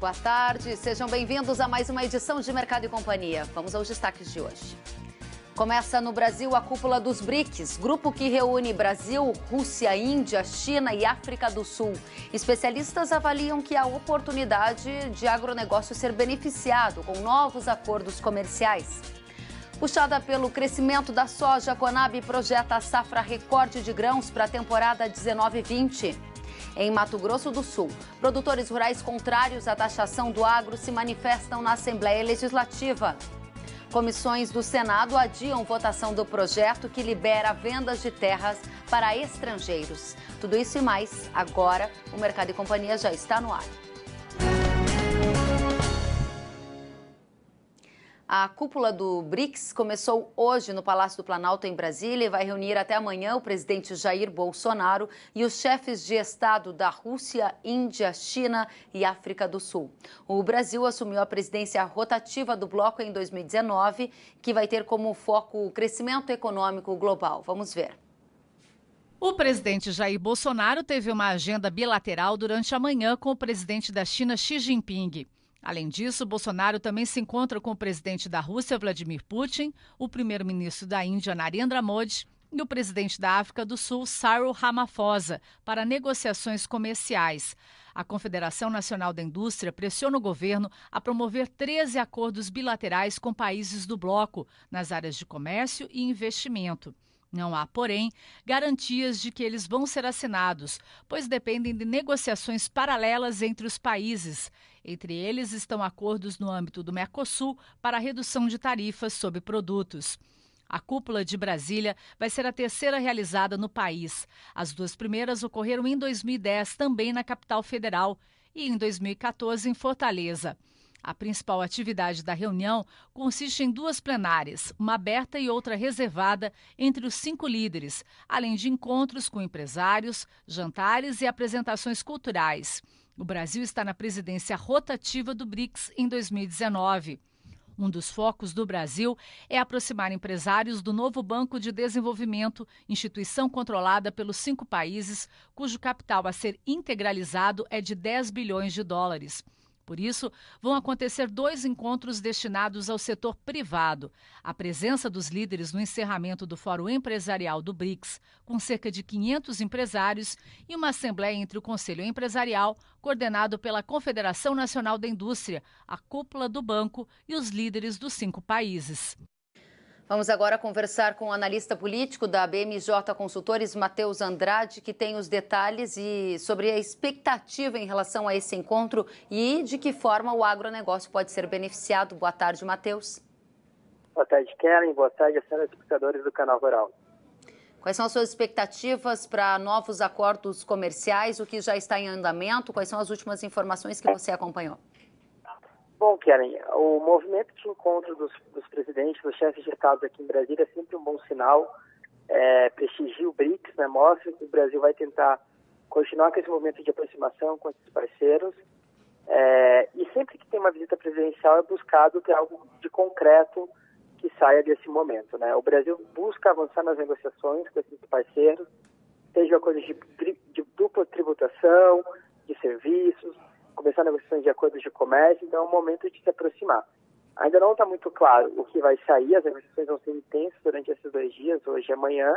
Boa tarde, sejam bem-vindos a mais uma edição de Mercado e Companhia. Vamos aos destaques de hoje. Começa no Brasil a cúpula dos BRICS, grupo que reúne Brasil, Rússia, Índia, China e África do Sul. Especialistas avaliam que há oportunidade de agronegócio ser beneficiado com novos acordos comerciais. Puxada pelo crescimento da soja, a Conab projeta a safra recorde de grãos para a temporada 19-20 em Mato Grosso do Sul. Produtores rurais contrários à taxação do agro se manifestam na Assembleia Legislativa. Comissões do Senado adiam votação do projeto que libera vendas de terras para estrangeiros. Tudo isso e mais agora. O Mercado e Companhia já está no ar. A cúpula do BRICS começou hoje no Palácio do Planalto, em Brasília, e vai reunir até amanhã o presidente Jair Bolsonaro e os chefes de Estado da Rússia, Índia, China e África do Sul. O Brasil assumiu a presidência rotativa do bloco em 2019, que vai ter como foco o crescimento econômico global. Vamos ver. O presidente Jair Bolsonaro teve uma agenda bilateral durante a manhã com o presidente da China, Xi Jinping. Além disso, Bolsonaro também se encontra com o presidente da Rússia, Vladimir Putin, o primeiro-ministro da Índia, Narendra Modi, e o presidente da África do Sul, Cyril Ramaphosa, para negociações comerciais. A Confederação Nacional da Indústria pressiona o governo a promover 13 acordos bilaterais com países do bloco, nas áreas de comércio e investimento. Não há, porém, garantias de que eles vão ser assinados, pois dependem de negociações paralelas entre os países. Entre eles estão acordos no âmbito do Mercosul para redução de tarifas sobre produtos. A cúpula de Brasília vai ser a terceira realizada no país. As duas primeiras ocorreram em 2010, também na capital federal, e em 2014 em Fortaleza. A principal atividade da reunião consiste em duas plenárias, uma aberta e outra reservada entre os cinco líderes, além de encontros com empresários, jantares e apresentações culturais. O Brasil está na presidência rotativa do BRICS em 2019. Um dos focos do Brasil é aproximar empresários do novo Banco de Desenvolvimento, instituição controlada pelos cinco países, cujo capital a ser integralizado é de 10 bilhões de dólares. Por isso, vão acontecer dois encontros destinados ao setor privado. A presença dos líderes no encerramento do Fórum Empresarial do BRICS, com cerca de 500 empresários, e uma assembleia entre o Conselho Empresarial, coordenado pela Confederação Nacional da Indústria, a Cúpula do Banco e os líderes dos cinco países. Vamos agora conversar com o analista político da BMJ Consultores, Matheus Andrade, que tem os detalhes e sobre a expectativa em relação a esse encontro e de que forma o agronegócio pode ser beneficiado. Boa tarde, Matheus. Boa tarde, Karen. Boa tarde a senhores espectadores do Canal Rural. Quais são as suas expectativas para novos acordos comerciais, o que já está em andamento? Quais são as últimas informações que você acompanhou? Bom, Karen, o movimento de encontro dos, dos presidentes, dos chefes de Estado aqui em Brasília é sempre um bom sinal. É, prestigia o BRICS, né? mostra que o Brasil vai tentar continuar com esse movimento de aproximação com esses parceiros. É, e sempre que tem uma visita presidencial é buscado ter algo de concreto que saia desse momento. Né? O Brasil busca avançar nas negociações com esses parceiros, seja coisa de, de dupla tributação, de serviços, começar negociações de acordos de comércio, então é o momento de se aproximar. Ainda não está muito claro o que vai sair, as negociações vão ser intensas durante esses dois dias, hoje e amanhã,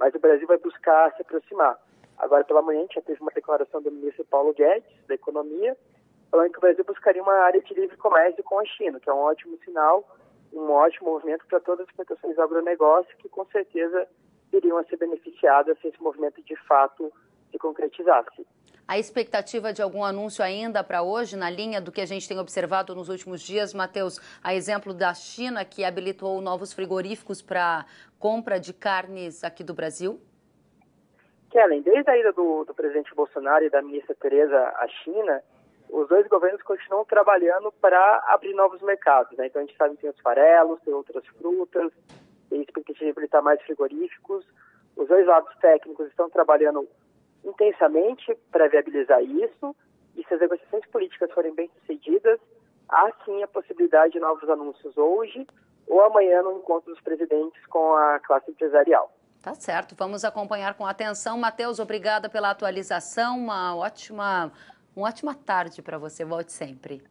mas o Brasil vai buscar se aproximar. Agora pela manhã a gente já teve uma declaração do ministro Paulo Guedes, da Economia, falando que o Brasil buscaria uma área de livre comércio com a China, que é um ótimo sinal, um ótimo movimento para todas as plantações do agronegócio, que com certeza iriam a ser beneficiadas se esse movimento de fato se concretizasse. A expectativa de algum anúncio ainda para hoje, na linha do que a gente tem observado nos últimos dias, Matheus, a exemplo da China, que habilitou novos frigoríficos para compra de carnes aqui do Brasil? Kellen, desde a ida do, do presidente Bolsonaro e da ministra Tereza à China, os dois governos continuam trabalhando para abrir novos mercados. Né? Então a gente sabe que tem os farelos, tem outras frutas, tem expectativa de habilitar mais frigoríficos. Os dois lados técnicos estão trabalhando intensamente para viabilizar isso, e se as negociações políticas forem bem sucedidas, há sim a possibilidade de novos anúncios hoje ou amanhã no encontro dos presidentes com a classe empresarial. Tá certo, vamos acompanhar com atenção. Matheus, obrigada pela atualização, uma ótima, uma ótima tarde para você, volte sempre.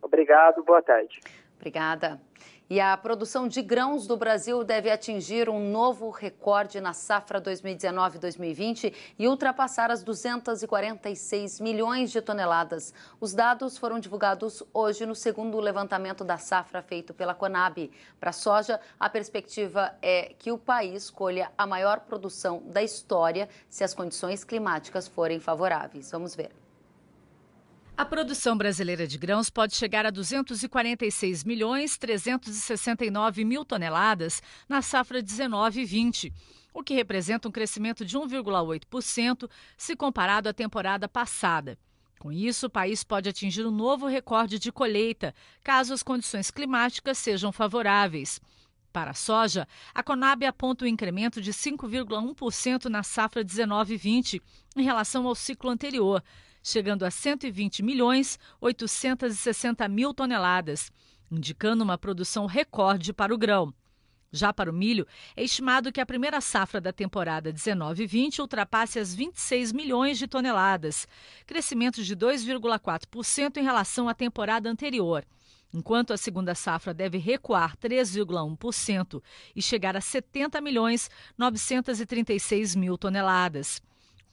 Obrigado, boa tarde. Obrigada. E a produção de grãos do Brasil deve atingir um novo recorde na safra 2019-2020 e ultrapassar as 246 milhões de toneladas. Os dados foram divulgados hoje no segundo levantamento da safra feito pela Conab. Para a soja, a perspectiva é que o país colha a maior produção da história se as condições climáticas forem favoráveis. Vamos ver. A produção brasileira de grãos pode chegar a 246 milhões 369 mil toneladas na safra 19/20, o que representa um crescimento de 1,8% se comparado à temporada passada. Com isso, o país pode atingir um novo recorde de colheita, caso as condições climáticas sejam favoráveis. Para a soja, a Conab aponta um incremento de 5,1% na safra 19/20 em relação ao ciclo anterior chegando a 120 milhões 860 mil toneladas, indicando uma produção recorde para o grão. Já para o milho, é estimado que a primeira safra da temporada 19/20 ultrapasse as 26 milhões de toneladas, crescimento de 2,4% em relação à temporada anterior. Enquanto a segunda safra deve recuar 3,1% e chegar a 70 milhões 936 mil toneladas.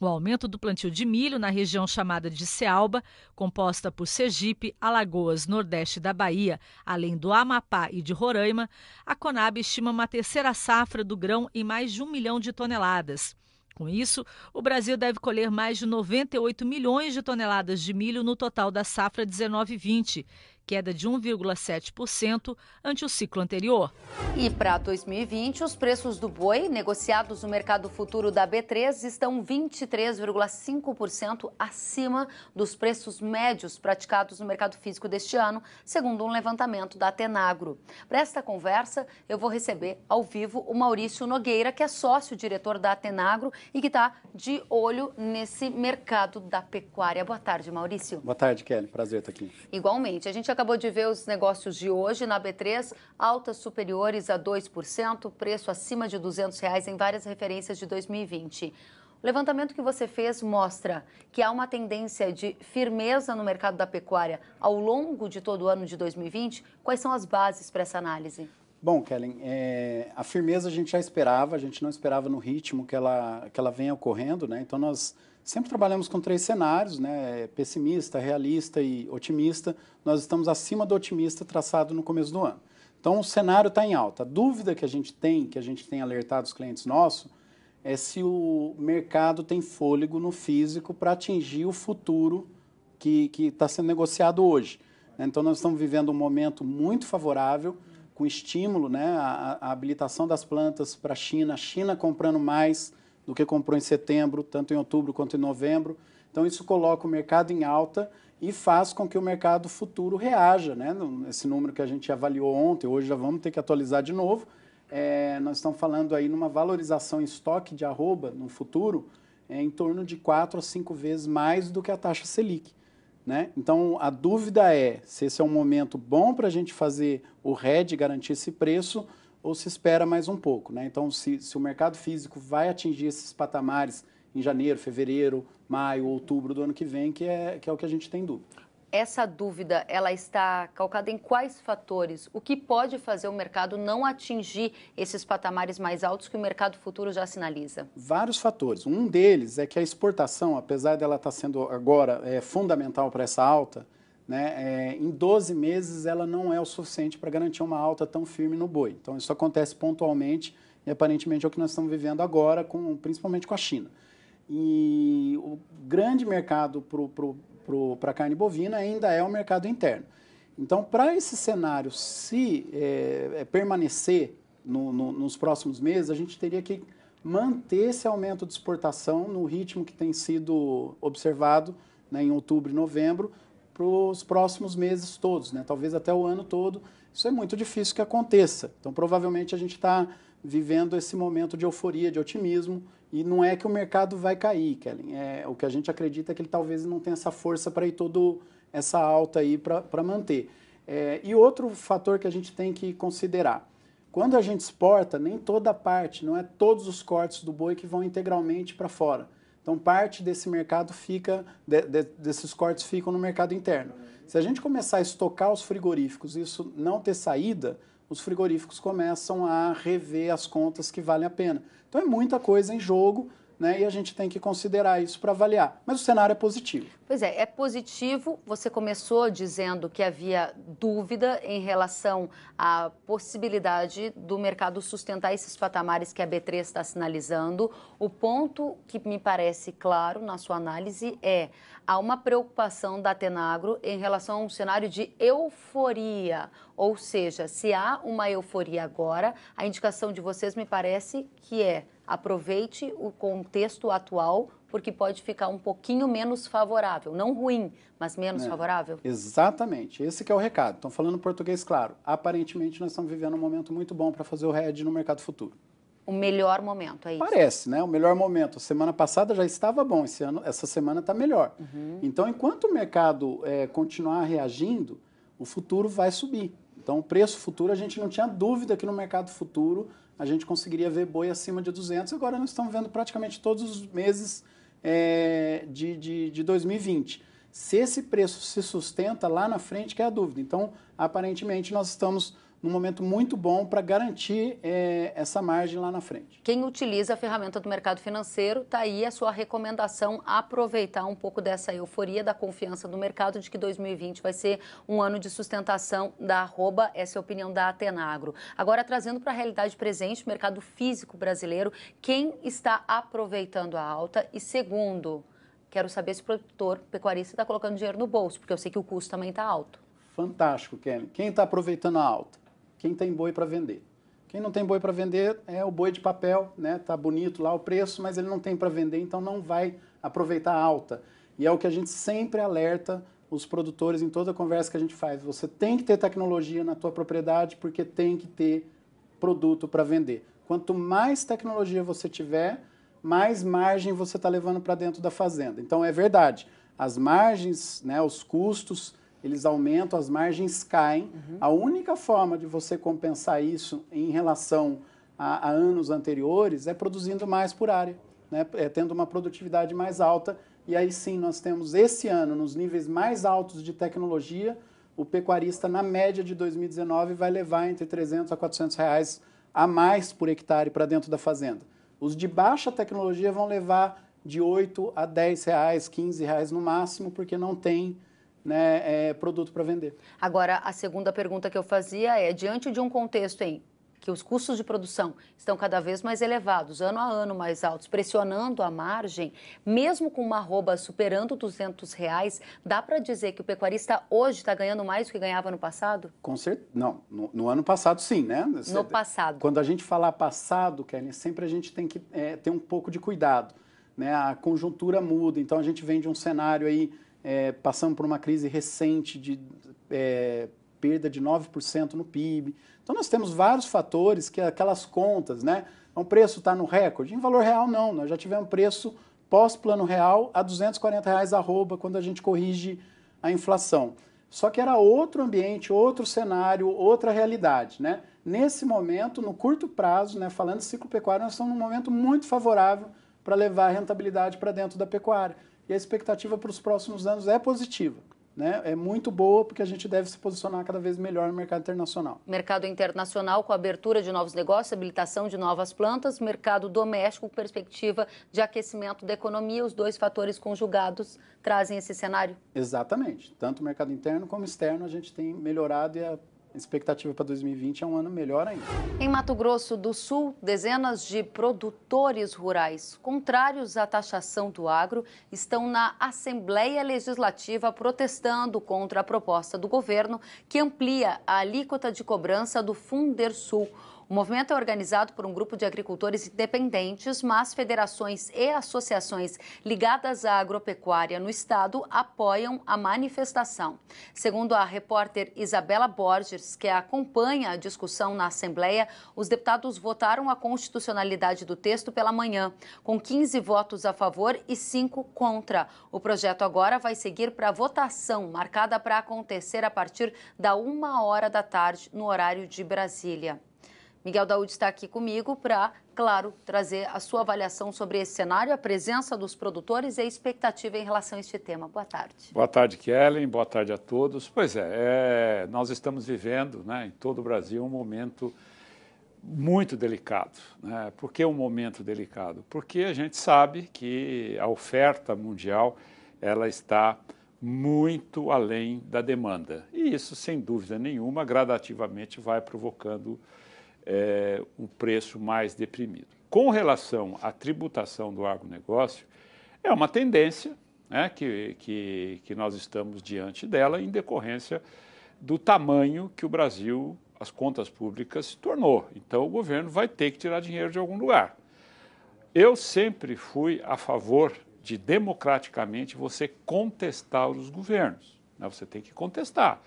O aumento do plantio de milho na região chamada de Cealba, composta por Sergipe, Alagoas, Nordeste da Bahia, além do Amapá e de Roraima, a Conab estima uma terceira safra do grão em mais de um milhão de toneladas. Com isso, o Brasil deve colher mais de 98 milhões de toneladas de milho no total da safra 19-20, queda de 1,7% ante o ciclo anterior. E para 2020, os preços do boi negociados no mercado futuro da B3 estão 23,5% acima dos preços médios praticados no mercado físico deste ano, segundo um levantamento da Tenagro. Para esta conversa, eu vou receber ao vivo o Maurício Nogueira, que é sócio-diretor da Tenagro e que está de olho nesse mercado da pecuária. Boa tarde, Maurício. Boa tarde, Kelly. Prazer estar aqui. Igualmente. A gente você acabou de ver os negócios de hoje na B3, altas superiores a 2%, preço acima de R$ 200 reais em várias referências de 2020. O levantamento que você fez mostra que há uma tendência de firmeza no mercado da pecuária ao longo de todo o ano de 2020. Quais são as bases para essa análise? Bom, Kellen, é, a firmeza a gente já esperava, a gente não esperava no ritmo que ela, que ela venha ocorrendo, né? Então nós Sempre trabalhamos com três cenários, né? É pessimista, realista e otimista. Nós estamos acima do otimista traçado no começo do ano. Então, o cenário está em alta. A dúvida que a gente tem, que a gente tem alertado os clientes nossos, é se o mercado tem fôlego no físico para atingir o futuro que está sendo negociado hoje. Né? Então, nós estamos vivendo um momento muito favorável, com estímulo, né? a, a habilitação das plantas para a China, a China comprando mais, do que comprou em setembro, tanto em outubro quanto em novembro. Então, isso coloca o mercado em alta e faz com que o mercado futuro reaja. Né? Esse número que a gente avaliou ontem, hoje já vamos ter que atualizar de novo. É, nós estamos falando aí numa valorização em estoque de arroba no futuro é, em torno de 4 a 5 vezes mais do que a taxa Selic. Né? Então, a dúvida é se esse é um momento bom para a gente fazer o RED garantir esse preço ou se espera mais um pouco. Né? Então, se, se o mercado físico vai atingir esses patamares em janeiro, fevereiro, maio, outubro do ano que vem, que é, que é o que a gente tem dúvida. Essa dúvida, ela está calcada em quais fatores? O que pode fazer o mercado não atingir esses patamares mais altos que o mercado futuro já sinaliza? Vários fatores. Um deles é que a exportação, apesar dela estar tá sendo agora é, fundamental para essa alta, né, é, em 12 meses ela não é o suficiente para garantir uma alta tão firme no boi. Então isso acontece pontualmente e aparentemente é o que nós estamos vivendo agora, com, principalmente com a China. E o grande mercado para a carne bovina ainda é o mercado interno. Então, para esse cenário se é, é, permanecer no, no, nos próximos meses, a gente teria que manter esse aumento de exportação no ritmo que tem sido observado né, em outubro e novembro, para os próximos meses todos, né? talvez até o ano todo. Isso é muito difícil que aconteça. Então, provavelmente, a gente está vivendo esse momento de euforia, de otimismo, e não é que o mercado vai cair, Kellen. É, o que a gente acredita é que ele talvez não tenha essa força para ir toda essa alta aí para manter. É, e outro fator que a gente tem que considerar, quando a gente exporta, nem toda parte, não é todos os cortes do boi que vão integralmente para fora. Então, parte desse mercado fica, de, de, desses cortes ficam no mercado interno. Se a gente começar a estocar os frigoríficos e isso não ter saída, os frigoríficos começam a rever as contas que valem a pena. Então, é muita coisa em jogo né? E a gente tem que considerar isso para avaliar. Mas o cenário é positivo. Pois é, é positivo. Você começou dizendo que havia dúvida em relação à possibilidade do mercado sustentar esses patamares que a B3 está sinalizando. O ponto que me parece claro na sua análise é há uma preocupação da Tenagro em relação a um cenário de euforia, ou seja, se há uma euforia agora, a indicação de vocês me parece que é aproveite o contexto atual porque pode ficar um pouquinho menos favorável, não ruim, mas menos é, favorável. Exatamente, esse é o recado. Estão falando português claro, aparentemente nós estamos vivendo um momento muito bom para fazer o hedge no mercado futuro. O melhor momento, é isso? Parece, né? O melhor momento. Semana passada já estava bom, esse ano, essa semana está melhor. Uhum. Então, enquanto o mercado é, continuar reagindo, o futuro vai subir. Então, o preço futuro, a gente não tinha dúvida que no mercado futuro a gente conseguiria ver boi acima de 200. Agora nós estamos vendo praticamente todos os meses é, de, de, de 2020. Se esse preço se sustenta lá na frente, que é a dúvida. Então, aparentemente, nós estamos num momento muito bom para garantir é, essa margem lá na frente. Quem utiliza a ferramenta do mercado financeiro, está aí a sua recomendação aproveitar um pouco dessa euforia da confiança do mercado de que 2020 vai ser um ano de sustentação da arroba, essa é a opinião da Atenagro. Agora, trazendo para a realidade presente, o mercado físico brasileiro, quem está aproveitando a alta e segundo, quero saber se o produtor pecuarista está colocando dinheiro no bolso, porque eu sei que o custo também está alto. Fantástico, Kelly. Quem está aproveitando a alta? quem tem boi para vender. Quem não tem boi para vender é o boi de papel, né? Tá bonito lá o preço, mas ele não tem para vender, então não vai aproveitar a alta. E é o que a gente sempre alerta os produtores em toda conversa que a gente faz. Você tem que ter tecnologia na tua propriedade porque tem que ter produto para vender. Quanto mais tecnologia você tiver, mais margem você está levando para dentro da fazenda. Então é verdade, as margens, né, os custos eles aumentam, as margens caem. Uhum. A única forma de você compensar isso em relação a, a anos anteriores é produzindo mais por área, né? é, tendo uma produtividade mais alta. E aí sim, nós temos esse ano, nos níveis mais altos de tecnologia, o pecuarista, na média de 2019, vai levar entre 300 a 400 reais a mais por hectare para dentro da fazenda. Os de baixa tecnologia vão levar de 8 a 10 reais, 15 reais no máximo, porque não tem né, é, produto para vender. Agora, a segunda pergunta que eu fazia é: diante de um contexto em que os custos de produção estão cada vez mais elevados, ano a ano mais altos, pressionando a margem, mesmo com uma arroba superando 200 reais, dá para dizer que o pecuarista hoje está ganhando mais do que ganhava no passado? Com certeza. Não, no, no, ano passado sim, né? Você, no passado. Quando a gente falar passado, Kelly, sempre a gente tem que é, ter um pouco de cuidado. Né? A conjuntura muda, então a gente vem de um cenário aí é, passamos por uma crise recente de é, perda de 9% no PIB. Então nós temos vários fatores que aquelas contas, né? o preço está no recorde. Em valor real, não. Nós já tivemos preço pós-plano real a 240 reais arroba quando a gente corrige a inflação. Só que era outro ambiente, outro cenário, outra realidade, né? Nesse momento, no curto prazo, né, falando de ciclo pecuário, nós estamos num momento muito favorável para levar a rentabilidade para dentro da pecuária a expectativa para os próximos anos é positiva. Né? É muito boa porque a gente deve se posicionar cada vez melhor no mercado internacional. Mercado internacional com abertura de novos negócios, habilitação de novas plantas, mercado doméstico com perspectiva de aquecimento da economia, os dois fatores conjugados trazem esse cenário. Exatamente. Tanto o mercado interno como externo a gente tem melhorado e a expectativa para 2020 é um ano melhor ainda. Em Mato Grosso do Sul, dezenas de produtores rurais contrários à taxação do agro estão na Assembleia Legislativa protestando contra a proposta do governo que amplia a alíquota de cobrança do Fundersul. O movimento é organizado por um grupo de agricultores independentes, mas federações e associações ligadas à agropecuária no estado apoiam a manifestação. Segundo a repórter Isabela Borges, que acompanha a discussão na Assembleia, os deputados votaram a constitucionalidade do texto pela manhã, com 15 votos a favor e 5 contra. O projeto agora vai seguir para votação, marcada para acontecer a partir da uma hora da tarde, no horário de Brasília. Miguel Daúde está aqui comigo para, claro, trazer a sua avaliação sobre esse cenário, a presença dos produtores e a expectativa em relação a este tema. Boa tarde. Boa tarde, Kellen. Boa tarde a todos. Pois é, é nós estamos vivendo né, em todo o Brasil um momento muito delicado. Né? Por que um momento delicado? Porque a gente sabe que a oferta mundial ela está muito além da demanda. E isso, sem dúvida nenhuma, gradativamente vai provocando é, um preço mais deprimido. Com relação à tributação do agronegócio, é uma tendência né, que, que, que nós estamos diante dela em decorrência do tamanho que o Brasil, as contas públicas, se tornou. Então, o governo vai ter que tirar dinheiro de algum lugar. Eu sempre fui a favor de democraticamente você contestar os governos. Né? Você tem que contestar.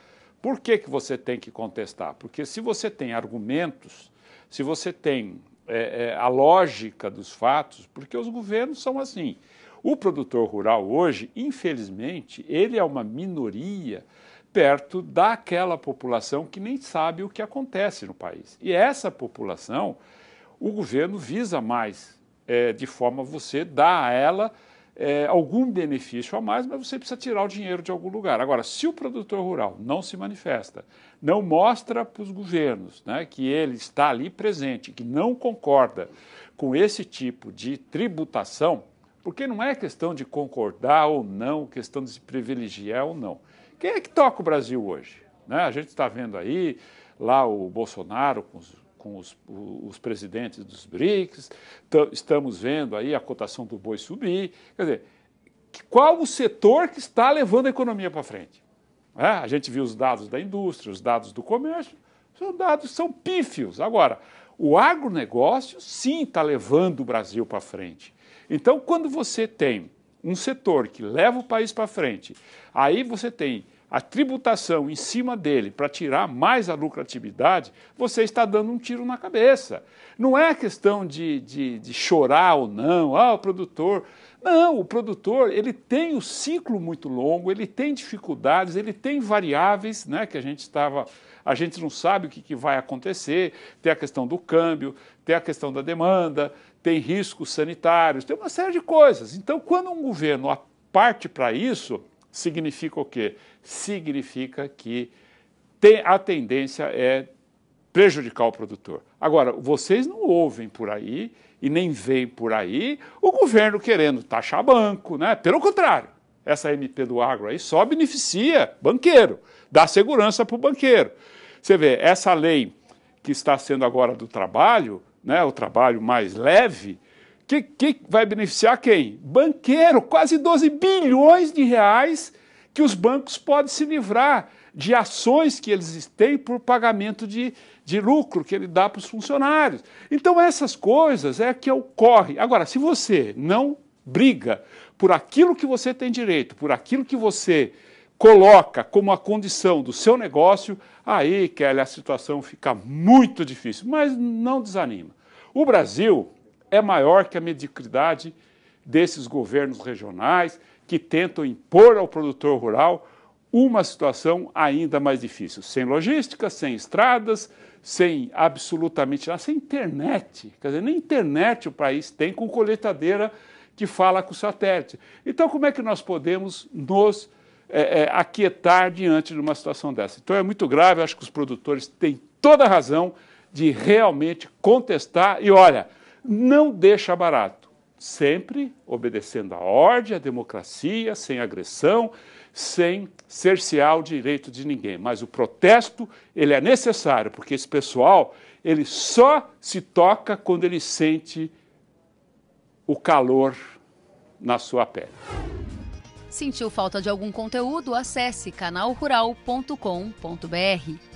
Por que, que você tem que contestar? Porque se você tem argumentos, se você tem é, é, a lógica dos fatos, porque os governos são assim. O produtor rural hoje, infelizmente, ele é uma minoria perto daquela população que nem sabe o que acontece no país. E essa população, o governo visa mais, é, de forma você dá a ela é, algum benefício a mais, mas você precisa tirar o dinheiro de algum lugar. Agora, se o produtor rural não se manifesta, não mostra para os governos né, que ele está ali presente, que não concorda com esse tipo de tributação, porque não é questão de concordar ou não, questão de se privilegiar ou não. Quem é que toca o Brasil hoje? Né? A gente está vendo aí lá o Bolsonaro com os com os, os presidentes dos BRICS, estamos vendo aí a cotação do boi subir. Quer dizer, qual o setor que está levando a economia para frente? É, a gente viu os dados da indústria, os dados do comércio, são dados são pífios. Agora, o agronegócio sim está levando o Brasil para frente. Então, quando você tem um setor que leva o país para frente, aí você tem a tributação em cima dele para tirar mais a lucratividade, você está dando um tiro na cabeça. Não é questão de, de, de chorar ou não, ah, o produtor. Não, o produtor ele tem o um ciclo muito longo, ele tem dificuldades, ele tem variáveis, né, que a gente estava, a gente não sabe o que, que vai acontecer. Tem a questão do câmbio, tem a questão da demanda, tem riscos sanitários, tem uma série de coisas. Então, quando um governo parte para isso, significa o quê? Significa que tem, a tendência é prejudicar o produtor. Agora, vocês não ouvem por aí e nem veem por aí o governo querendo taxar banco, né? Pelo contrário, essa MP do agro aí só beneficia banqueiro, dá segurança para o banqueiro. Você vê, essa lei que está sendo agora do trabalho, né, o trabalho mais leve, que, que vai beneficiar quem? Banqueiro, quase 12 bilhões de reais que os bancos podem se livrar de ações que eles têm por pagamento de, de lucro que ele dá para os funcionários. Então, essas coisas é que é ocorre. Agora, se você não briga por aquilo que você tem direito, por aquilo que você coloca como a condição do seu negócio, aí, Kelly, a situação fica muito difícil. Mas não desanima. O Brasil, é maior que a mediocridade desses governos regionais que tentam impor ao produtor rural uma situação ainda mais difícil, sem logística, sem estradas, sem absolutamente nada, sem internet. Quer dizer, nem internet o país tem com coletadeira que fala com satélite. Então, como é que nós podemos nos é, é, aquietar diante de uma situação dessa? Então, é muito grave, acho que os produtores têm toda a razão de realmente contestar e, olha, não deixa barato, sempre obedecendo à ordem, à democracia, sem agressão, sem cercear o direito de ninguém. Mas o protesto, ele é necessário, porque esse pessoal, ele só se toca quando ele sente o calor na sua pele. Sentiu falta de algum conteúdo? Acesse canalrural.com.br.